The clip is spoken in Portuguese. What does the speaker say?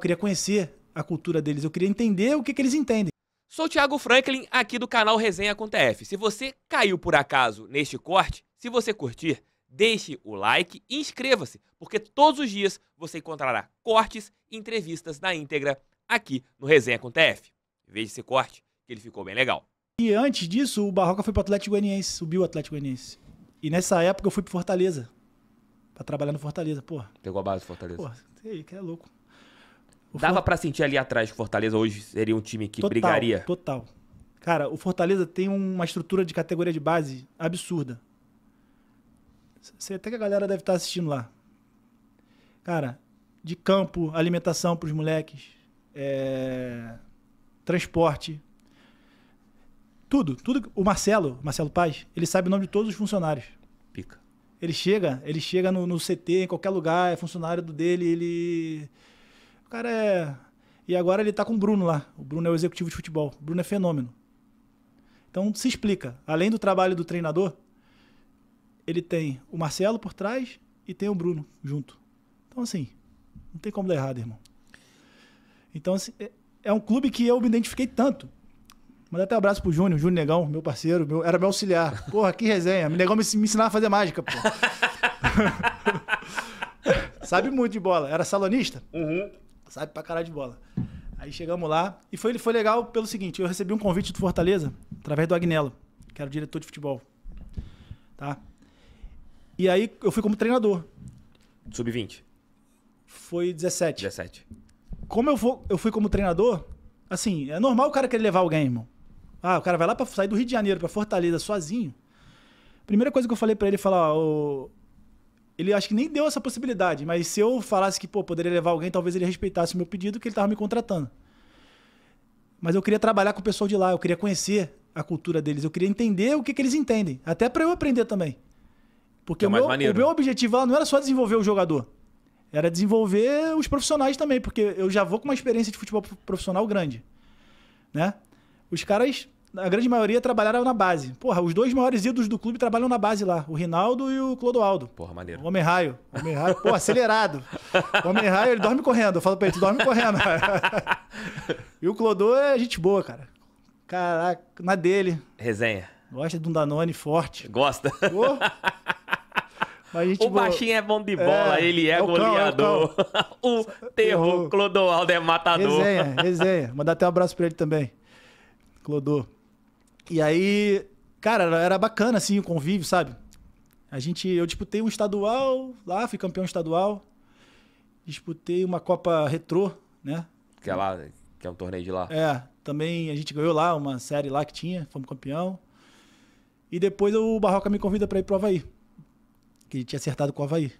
eu queria conhecer a cultura deles, eu queria entender o que, que eles entendem. Sou Thiago Franklin, aqui do canal Resenha com TF. Se você caiu por acaso neste corte, se você curtir, deixe o like e inscreva-se, porque todos os dias você encontrará cortes e entrevistas na íntegra aqui no Resenha com TF. Veja esse corte, que ele ficou bem legal. E antes disso, o Barroca foi para o Atlético Goianiense, subiu o Atlético Goianiense. E nessa época eu fui para Fortaleza, para trabalhar no Fortaleza, porra. Pegou a base do Fortaleza. Porra, que é louco. Dava para sentir ali atrás que o Fortaleza hoje seria um time que total, brigaria? Total. Cara, o Fortaleza tem uma estrutura de categoria de base absurda. Sei até que a galera deve estar tá assistindo lá. Cara, de campo, alimentação para os moleques, é... transporte, tudo, tudo. O Marcelo, Marcelo Paz, ele sabe o nome de todos os funcionários. Pica. Ele chega, ele chega no, no CT, em qualquer lugar, é funcionário do dele, ele o cara é. E agora ele tá com o Bruno lá. O Bruno é o executivo de futebol. O Bruno é fenômeno. Então se explica. Além do trabalho do treinador, ele tem o Marcelo por trás e tem o Bruno junto. Então, assim, não tem como dar errado, irmão. Então, assim, é, é um clube que eu me identifiquei tanto. Mandar até um abraço pro Júnior, Júnior Negão, meu parceiro, meu, era meu auxiliar. Porra, que resenha. O Negão me, me ensinava a fazer mágica, pô. Sabe muito de bola. Era salonista. Uhum sabe pra caralho de bola. Aí chegamos lá e foi, foi legal pelo seguinte: eu recebi um convite do Fortaleza através do Agnello, que era o diretor de futebol. Tá? E aí eu fui como treinador. Sub-20? Foi 17. 17. Como eu, for, eu fui como treinador, assim, é normal o cara querer levar alguém, irmão. Ah, o cara vai lá para sair do Rio de Janeiro para Fortaleza sozinho. Primeira coisa que eu falei para ele, falar, ó, ele acho que nem deu essa possibilidade, mas se eu falasse que pô, poderia levar alguém, talvez ele respeitasse o meu pedido que ele estava me contratando. Mas eu queria trabalhar com o pessoal de lá, eu queria conhecer a cultura deles, eu queria entender o que, que eles entendem, até para eu aprender também. Porque é o, meu, o meu né? objetivo lá não era só desenvolver o jogador, era desenvolver os profissionais também, porque eu já vou com uma experiência de futebol profissional grande, né? Os caras a grande maioria trabalharam na base. Porra, os dois maiores ídolos do clube trabalham na base lá, o Rinaldo e o Clodoaldo. Porra, maneiro. O Homem Raio. O Homem Raio, pô, acelerado. O Homem Raio, ele dorme correndo. Eu falo pra ele, tu dorme correndo. e o Clodo é gente boa, cara. Caraca, na dele. Resenha. Gosta de um Danone forte. Gosta. Pô. Mas o boa... baixinho é bom de bola, é, ele é, é o goleador. Cão, é o, o terror, Clodoaldo é matador. Resenha, resenha. Mandar até um abraço pra ele também. Clodo. E aí, cara, era bacana assim o convívio, sabe? A gente, eu disputei um estadual lá, fui campeão estadual. Disputei uma Copa Retrô, né? Que é lá, que é um torneio de lá. É, também a gente ganhou lá uma série lá que tinha, fomos campeão. E depois o Barroca me convida para ir pro Havaí. Que tinha acertado com o Havaí.